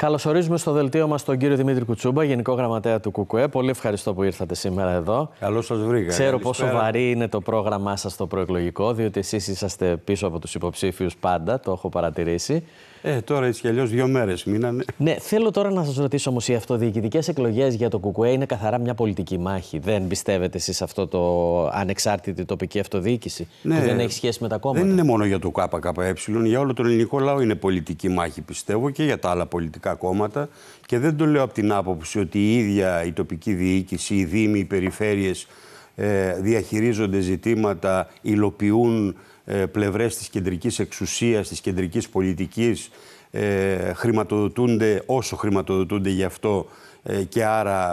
Καλωσορίζουμε στο δελτίο μας τον κύριο Δημήτρη Κουτσούμπα, Γενικό Γραμματέα του ΚΚΕ. Πολύ ευχαριστώ που ήρθατε σήμερα εδώ. Καλώς σας βρήκα. Ξέρω πόσο βαρύ είναι το πρόγραμμά σας το προεκλογικό, διότι εσείς είσαστε πίσω από τους υποψήφιους πάντα, το έχω παρατηρήσει. Ε, τώρα έτσι κι αλλιώς δύο μέρες μείνανε. Ναι, θέλω τώρα να σας ρωτήσω όμως, οι αυτοδιοικητικές εκλογές για το ΚΚΕ είναι καθαρά μια πολιτική μάχη. Δεν πιστεύετε εσείς αυτό το ανεξάρτητη τοπική αυτοδιοίκηση ναι. που δεν έχει σχέση με τα κόμματα. Δεν είναι μόνο για το ΚΚΕ. Για όλο τον ελληνικό λαό είναι πολιτική μάχη, πιστεύω, και για τα άλλα πολιτικά κόμματα. Και δεν το λέω από την άποψη ότι η ίδια η τοπική διοίκηση, οι δήμοι, οι περιφέρειες ε, διαχειρίζονται ζητήματα, υλοποιούν ε, πλευρές της κεντρικής εξουσίας, της κεντρικής πολιτικής, ε, χρηματοδοτούνται όσο χρηματοδοτούνται γι' αυτό και άρα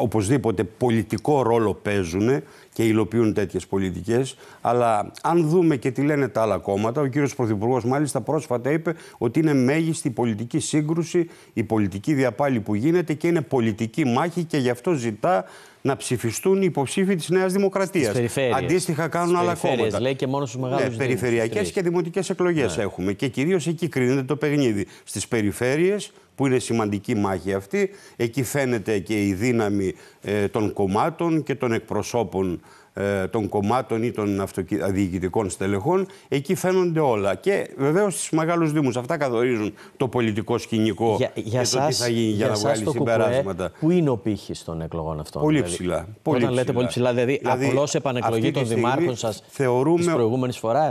οπωσδήποτε πολιτικό ρόλο παίζουν και υλοποιούν τέτοιες πολιτικές. Αλλά αν δούμε και τι λένε τα άλλα κόμματα, ο κύριος Πρωθυπουργός μάλιστα πρόσφατα είπε ότι είναι μέγιστη πολιτική σύγκρουση, η πολιτική διαπάλη που γίνεται και είναι πολιτική μάχη και γι' αυτό ζητά να ψηφιστούν οι υποψήφοι της Νέας Δημοκρατίας. Αντίστοιχα κάνουν άλλα κόμματα. Λέει και μόνο στους μεγάλους. Ναι, περιφερειακέ και δημοτικές εκλογές ναι. έχουμε. Και κυρίως εκεί κρίνεται το παιχνίδι. Στις περιφέρειες, που είναι σημαντική μάχη αυτή, εκεί φαίνεται και η δύναμη ε, των κομμάτων και των εκπροσώπων ε, των κομμάτων ή των αυτοδιοικητικών στελεχών. Εκεί φαίνονται όλα. Και βεβαίως στου μεγάλους Δήμους. Αυτά καθορίζουν το πολιτικό σκηνικό για, για και σας, το τι θα γίνει για, να βγάλει συμπεράσματα. Πού είναι ο πύχης των εκλογών αυτών. Πολύ δηλαδή? ψηλά. Πολύ Όταν ψηλά. λέτε πολύ ψηλά, δηλαδή, δηλαδή απλώς επανεκλογή των δημάρχων σας της προηγούμενης φοράς.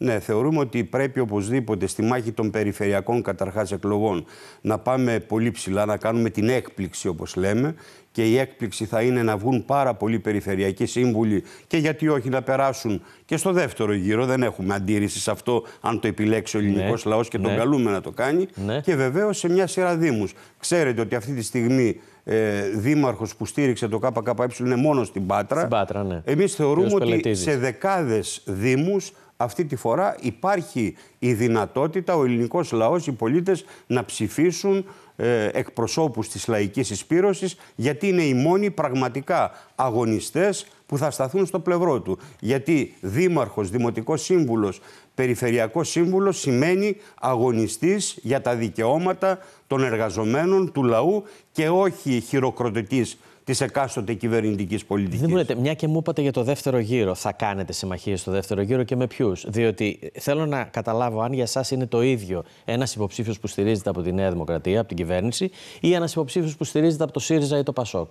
Ναι, θεωρούμε ότι πρέπει οπωσδήποτε στη μάχη των περιφερειακών καταρχάς εκλογών να πάμε πολύ ψηλά, να κάνουμε την έκπληξη όπως λέμε. Και η έκπληξη θα είναι να βγουν πάρα πολλοί περιφερειακοί σύμβουλοι και γιατί όχι να περάσουν και στο δεύτερο γύρο. Δεν έχουμε αντίρρηση σε αυτό, αν το επιλέξει ο ελληνικό ναι, λαός και τον ναι. καλούμε να το κάνει. Ναι. Και βεβαίως σε μια σειρά Δήμους. Ξέρετε ότι αυτή τη στιγμή ε, δήμαρχος που στήριξε το ΚΚΕ είναι μόνος στην Πάτρα. Στην Πάτρα, ναι. Εμείς θεωρούμε ότι σε δεκάδες Δήμους αυτή τη φορά υπάρχει η δυνατότητα ο ελληνικός λαός, οι πολίτες να ψηφίσουν ε, εκπροσώπους της λαϊκής εισπύρωσης γιατί είναι οι μόνοι πραγματικά αγωνιστές που θα σταθούν στο πλευρό του. Γιατί δήμαρχος, δημοτικός σύμβουλος, περιφερειακός σύμβουλος σημαίνει αγωνιστής για τα δικαιώματα των εργαζομένων, του λαού και όχι χειροκροτητής της εκάστοτε κυβερνητικής πολιτικής. Δεν μου λέτε, μια και μου είπατε για το δεύτερο γύρο, θα κάνετε συμμαχίες στο δεύτερο γύρο και με ποιους. Διότι θέλω να καταλάβω αν για εσάς είναι το ίδιο ένας υποψήφιος που στηρίζεται από τη Νέα Δημοκρατία, από την κυβέρνηση, ή ένας υποψήφιος που στηρίζεται από το ΣΥΡΙΖΑ ή το ΠΑΣΟΚ.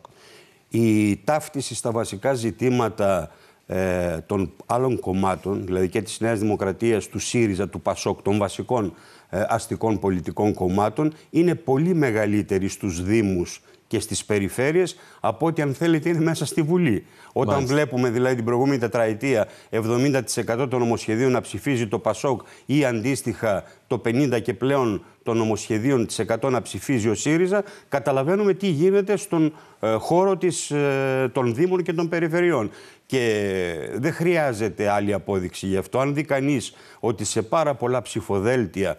Η ταύτιση στα βασικά ζητήματα ε, των άλλων κομμάτων, δηλαδή και της Νέας Δημοκρατίας, του ΣΥΡΙΖΑ, του ΠΑΣΟΚ, των βασικών ε, αστικών πολιτικών κομμάτων είναι πολύ μεγαλύτερη στους Δήμους και στις περιφέρειες από ό,τι αν θέλετε είναι μέσα στη Βουλή. Όταν βλέπουμε δηλαδή την προηγούμενη τετραετία 70% των νομοσχεδίων να ψηφίζει το ΠΑΣΟΚ ή αντίστοιχα το 50% και πλέον των νομοσχεδίων της 100 να ψηφίζει ο ΣΥΡΙΖΑ, καταλαβαίνουμε τι γίνεται στον ε, χώρο της, ε, των Δήμων και των Περιφερειών. Και δεν χρειάζεται άλλη απόδειξη γι' αυτό. Αν δει κανείς ότι σε πάρα πολλά ψηφοδέλτια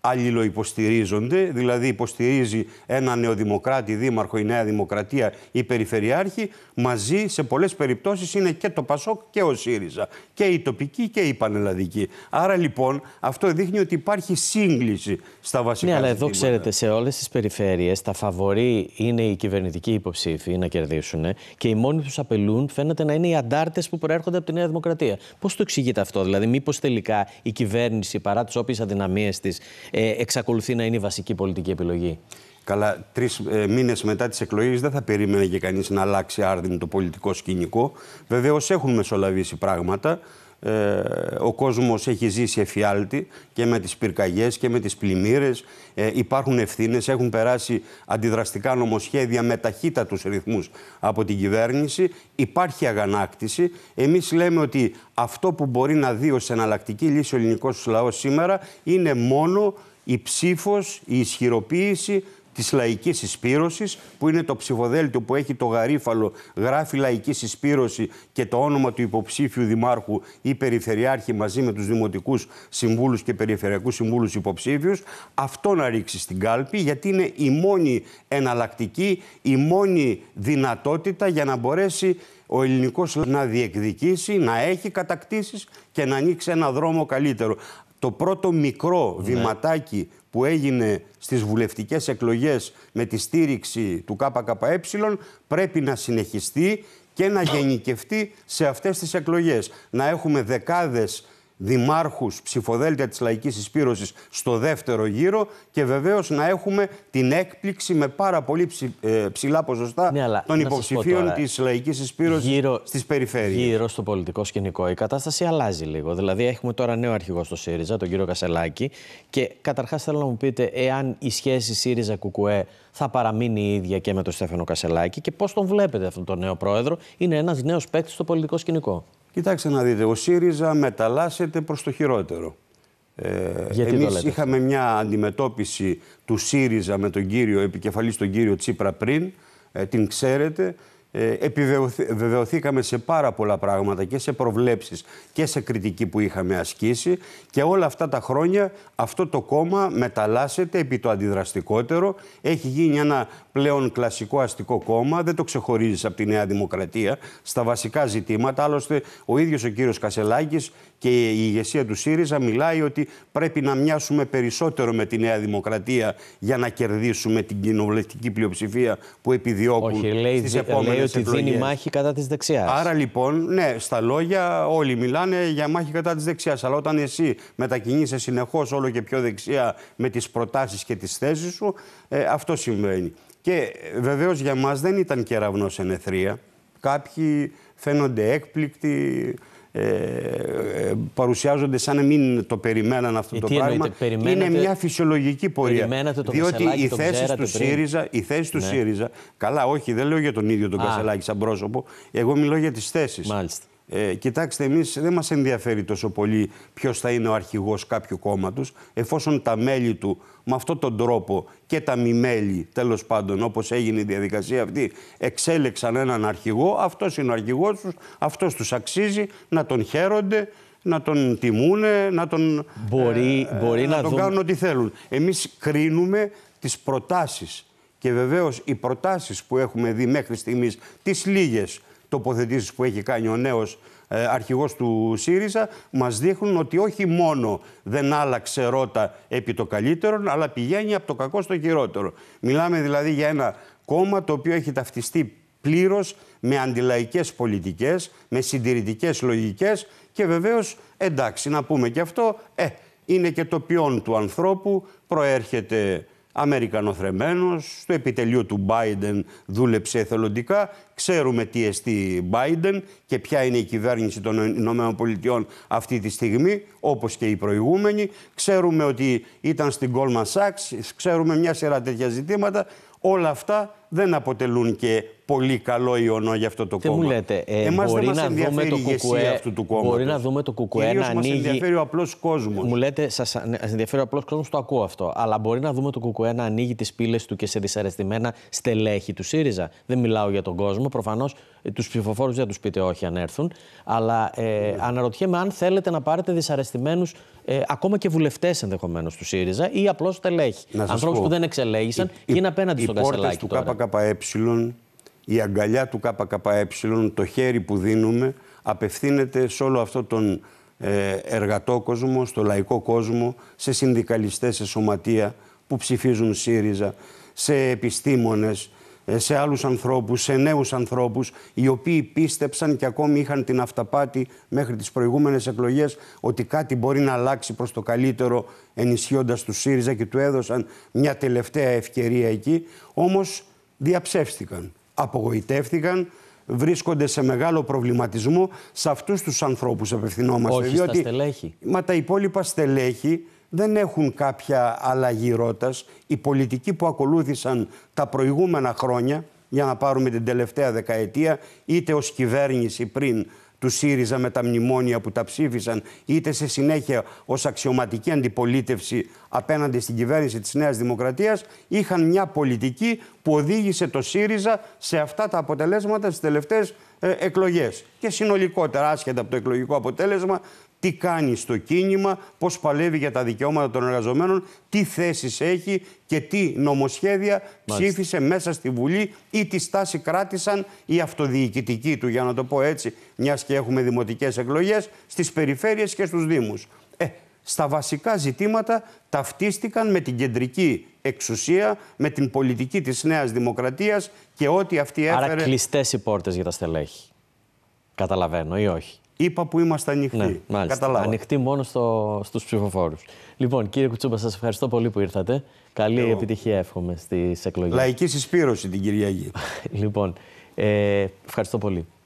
αλληλοϊποστηρίζονται, δηλαδή υποστηρίζει ένα νεοδημοκράτη, δήμαρχο, η Νέα Δημοκρατία ή περιφερειάρχη, μαζί σε πολλές περιπτώσεις είναι και το ΠΑΣΟΚ και ο ΣΥΡΙΖΑ, και η τοπική και η πανελλαδική. Άρα λοιπόν αυτό δείχνει ότι υπάρχει σύγκληση στα βασικά Ναι, αλλά εδώ ξέρετε σε όλες τις περιφέρειες τα φαβορή είναι οι κυβερνητικοί υποψήφοι να κερδίσουν ε, και οι μόνοι που τους απελούν φαίνεται να είναι οι αντάρτες που προέρχονται από τη Νέα Δημοκρατία. Πώς το εξηγείτε αυτό, δηλαδή μήπως τελικά η κυβέρνηση παρά τις όποιες αδυναμίες της ε, εξακολουθεί να είναι η βασική πολιτική επιλογή. Καλά, τρεις ε, μήνες μετά τις εκλογές δεν θα περίμενε και κανείς να αλλάξει άρδιν το πολιτικό σκηνικό. Βεβαίως έχουν μεσολαβήσει πράγματα. Ε, ο κόσμος έχει ζήσει εφιάλτη και με τις πυρκαγιές και με τις πλημμύρες. Ε, υπάρχουν ευθύνες, έχουν περάσει αντιδραστικά νομοσχέδια με ταχύτατους ρυθμούς από την κυβέρνηση. Υπάρχει αγανάκτηση. Εμείς λέμε ότι αυτό που μπορεί να δει ως εναλλακτική λύση ο ελληνικός λαός σήμερα είναι μόνο η ψήφος, η ισχυροποίηση της λαϊκής συσπήρωση, που είναι το ψηφοδέλτιο που έχει το γαρίφαλο, γράφει λαϊκή συσπήρωση και το όνομα του υποψήφιου δημάρχου ή περιφερειάρχη μαζί με τους δημοτικούς συμβούλους και περιφερειακούς συμβούλους υποψήφιους. Αυτό να ρίξει στην κάλπη, γιατί είναι η μόνη εναλλακτική, η μόνη δυνατότητα για να μπορέσει ο ελληνικός να διεκδικήσει, να έχει κατακτήσεις και να ανοίξει ένα δρόμο καλύτερο. Το πρώτο μικρό ναι. βηματάκι που έγινε στις βουλευτικές εκλογές με τη στήριξη του ΚΚΕ πρέπει να συνεχιστεί και να γενικευτεί σε αυτές τις εκλογές. Να έχουμε δεκάδες δημάρχους ψηφοδέλτια της λαϊκής εισπύρωσης στο δεύτερο γύρο και βεβαίως να έχουμε την έκπληξη με πάρα πολύ ε, ψηλά ποσοστά ναι, των υποψηφίων τώρα, της λαϊκής εισπύρωσης γύρω, στις περιφέρειες. Γύρω στο πολιτικό σκηνικό η κατάσταση αλλάζει λίγο. Δηλαδή έχουμε τώρα νέο αρχηγό στο ΣΥΡΙΖΑ, τον κύριο Κασελάκη και καταρχάς θέλω να μου πείτε εάν η σχέση Κουκουέ θα παραμείνει η ίδια και με τον Στέφανο Κασελάκη και πώς τον βλέπετε αυτόν τον νέο πρόεδρο. Είναι ένας νέος παίκτης στο πολιτικό σκηνικό. Κοιτάξτε να δείτε, ο ΣΥΡΙΖΑ μεταλλάσσεται προς το χειρότερο. Ε, εμείς είχαμε μια αντιμετώπιση του ΣΥΡΙΖΑ με τον κύριο επικεφαλής τον κύριο Τσίπρα πριν, ε, την ξέρετε, ε, επιβεβαιωθήκαμε σε πάρα πολλά πράγματα και σε προβλέψεις και σε κριτική που είχαμε ασκήσει και όλα αυτά τα χρόνια αυτό το κόμμα μεταλλάσσεται επί το αντιδραστικότερο έχει γίνει ένα πλέον κλασικό αστικό κόμμα δεν το ξεχωρίζεις από τη Νέα Δημοκρατία στα βασικά ζητήματα άλλωστε ο ίδιος ο κύριος Κασελάκης και η ηγεσία του ΣΥΡΙΖΑ μιλάει ότι πρέπει να μοιάσουμε περισσότερο με τη Νέα Δημοκρατία για να κερδίσουμε την κοινοβουλευτική πλειοψηφία που επιδιώκουν Όχι, επόμενες λέει ότι δίνει μάχη κατά της δεξιάς. Άρα λοιπόν, ναι, στα λόγια όλοι μιλάνε για μάχη κατά της δεξιάς. Αλλά όταν εσύ μετακινείσαι συνεχώς όλο και πιο δεξιά με τις προτάσεις και τις θέσεις σου, ε, αυτό συμβαίνει. Και ε, βεβαίως για μας δεν ήταν κεραυνός ενεθρία. Κάποιοι φαίνονται έκπληκτοι. Ε, ε, παρουσιάζονται σαν να μην το περιμέναν αυτό ε, το πράγμα. Είναι μια φυσιολογική πορεία. Το διότι η θέση του ΣΥΡΙΖΑ, η θέση του ναι. ΣΥΡΙΖΑ, καλά, όχι, δεν λέω για τον ίδιο τον Κασελάκη σαν πρόσωπο, εγώ μιλώ για τις θέσεις. Μάλιστα. Ε, κοιτάξτε, εμείς δεν μας ενδιαφέρει τόσο πολύ ποιος θα είναι ο αρχηγός κάποιου κόμματος, εφόσον τα μέλη του με αυτόν τον τρόπο και τα μη μέλη, τέλος πάντων, όπως έγινε η διαδικασία αυτή, εξέλεξαν έναν αρχηγό. Αυτός είναι ο αρχηγός τους, αυτός τους αξίζει να τον χαίρονται, να τον τιμούνε, να τον, μπορεί, ε, να, κάνουν ό,τι θέλουν. Εμείς κρίνουμε τις προτάσεις. Και βεβαίως οι προτάσεις που έχουμε δει μέχρι στιγμής, τις λίγες τοποθετήσεις που έχει κάνει ο νέος ε, αρχηγός αρχηγό του ΣΥΡΙΖΑ, μας δείχνουν ότι όχι μόνο δεν άλλαξε ρότα επί το καλύτερο, αλλά πηγαίνει από το κακό στο χειρότερο. Μιλάμε δηλαδή για ένα κόμμα το οποίο έχει ταυτιστεί πλήρως με αντιλαϊκές πολιτικές, με συντηρητικές λογικές και βεβαίως εντάξει, να πούμε και αυτό, ε, είναι και το ποιόν του ανθρώπου, προέρχεται Αμερικανοθρεμένος, στο επιτελείο του Biden δούλεψε εθελοντικά. Ξέρουμε τι εστί Biden και ποια είναι η κυβέρνηση των ΗΠΑ αυτή τη στιγμή, όπως και οι προηγούμενοι, Ξέρουμε ότι ήταν στην Goldman Sachs, ξέρουμε μια σειρά τέτοια ζητήματα. Όλα αυτά δεν αποτελούν και πολύ καλό ιονό για αυτό το και κόμμα. Μου λέτε, ε, Εμάς μπορεί, δεν να δούμε το κουκουέ, αυτού του κόμματος. μπορεί να δούμε το κουκουέ Κυρίως να μας ενδιαφέρει ο απλός κόσμος. Μου λέτε, σας ενδιαφέρει ο απλός κόσμος, το ακούω αυτό. Αλλά μπορεί να δούμε το κουκουέ να ανοίγει τις πύλες του και σε δυσαρεστημένα στελέχη του ΣΥΡΙΖΑ. Δεν μιλάω για τον κόσμο, προφανώς ε, τους ψηφοφόρους δεν τους πείτε όχι αν έρθουν. Αλλά ε, ναι. αναρωτιέμαι αν θέλετε να πάρετε δυσαρεστημένους ε, ακόμα και βουλευτές ενδεχομένως του ΣΥΡΙΖΑ ή απλώς στελέχη. Ανθρώπου που δεν εξελέγησαν η, και είναι απέναντι στον Κασελάκη. του ΚΚΕ, η αγκαλιά του ΚΚΕ, το χέρι που δίνουμε, απευθύνεται σε όλο αυτό τον ε, εργατό κόσμο, στο λαϊκό κόσμο, σε συνδικαλιστές, σε σωματεία που ψηφίζουν ΣΥΡΙΖΑ, σε επιστήμονες, ε, σε άλλους ανθρώπους, σε νέους ανθρώπους, οι οποίοι πίστεψαν και ακόμη είχαν την αυταπάτη μέχρι τις προηγούμενες εκλογές ότι κάτι μπορεί να αλλάξει προς το καλύτερο ενισχύοντας τους ΣΥΡΙΖΑ και του έδωσαν μια τελευταία ευκαιρία εκεί. Όμως διαψεύστηκαν, απογοητεύτηκαν, βρίσκονται σε μεγάλο προβληματισμό. Σε αυτούς τους ανθρώπους απευθυνόμαστε. Όχι διότι, στα στελέχη. Μα τα υπόλοιπα στελέχη δεν έχουν κάποια αλλαγή ρότας. Οι πολιτικοί που ακολούθησαν τα προηγούμενα χρόνια, για να πάρουμε την τελευταία δεκαετία, είτε ως κυβέρνηση πριν του ΣΥΡΙΖΑ με τα μνημόνια που τα ψήφισαν, είτε σε συνέχεια ως αξιωματική αντιπολίτευση απέναντι στην κυβέρνηση της Νέας Δημοκρατίας, είχαν μια πολιτική που οδήγησε το ΣΥΡΙΖΑ σε αυτά τα αποτελέσματα στις τελευταίες ε, εκλογές. Και συνολικότερα, άσχετα από το εκλογικό αποτέλεσμα, τι κάνει στο κίνημα, πώς παλεύει για τα δικαιώματα των εργαζομένων, τι θέσεις έχει και τι νομοσχέδια ψήφισε μέσα στη Βουλή ή τι στάση κράτησαν οι αυτοδιοικητικοί του, για να το πω έτσι, μιας και έχουμε δημοτικές εκλογές, στις περιφέρειες και στους Δήμους. Ε, στα βασικά ζητήματα ταυτίστηκαν με την κεντρική εξουσία, με την πολιτική της Νέας Δημοκρατίας και ό,τι αυτή έφερε... Άρα κλειστές οι πόρτες για τα στελέχη. Καταλαβαίνω ή όχι. Είπα που είμαστε ανοιχτοί. Ναι, Ανοιχτοί μόνο στο, στους ψηφοφόρους. Λοιπόν, κύριε Κουτσούμπα, σας ευχαριστώ πολύ που ήρθατε. Καλή επιτυχία εύχομαι στις εκλογές. Λαϊκή συσπήρωση την Κυριακή. λοιπόν, ε, ευχαριστώ πολύ.